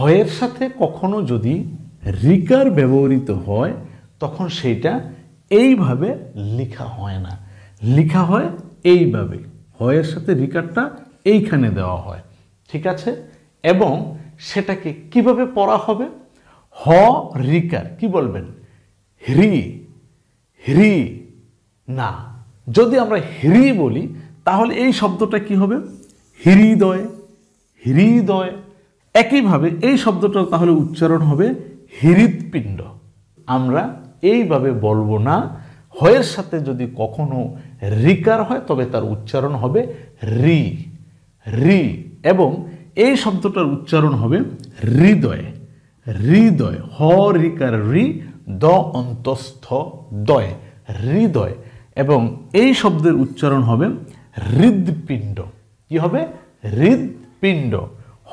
হয়ের সাথে কখনো যদি রিকার ব্যবহৃত হয় তখন সেটা এইভাবে লেখা হয় না লেখা হয় এইভাবে হয়ের সাথে রিকারটা এইখানে দেওয়া হয় ঠিক আছে এবং সেটাকে কিভাবে পড়া হবে হ রিকার কি বলবেন হ্রি হ্রি না যদি আমরা হ্রি বলি তাহলে এই শব্দটা কি হবে হৃদয় হৃদয় একইভাবে এই শব্দটা তাহলে উচ্চারণ হবে হৃৎপিণ্ড আমরা এইভাবে বলবো না হয়ের সাথে যদি কখনো রিকার হয় তবে তার উচ্চারণ হবে রি রি এবং এই শব্দটার উচ্চারণ হবে হৃদয় হৃদয় হ রিকার রি দ অন্তস্থ দয় হৃদয় এবং এই শব্দের উচ্চারণ হবে হৃদপিণ্ড কি হবে হৃদপিণ্ড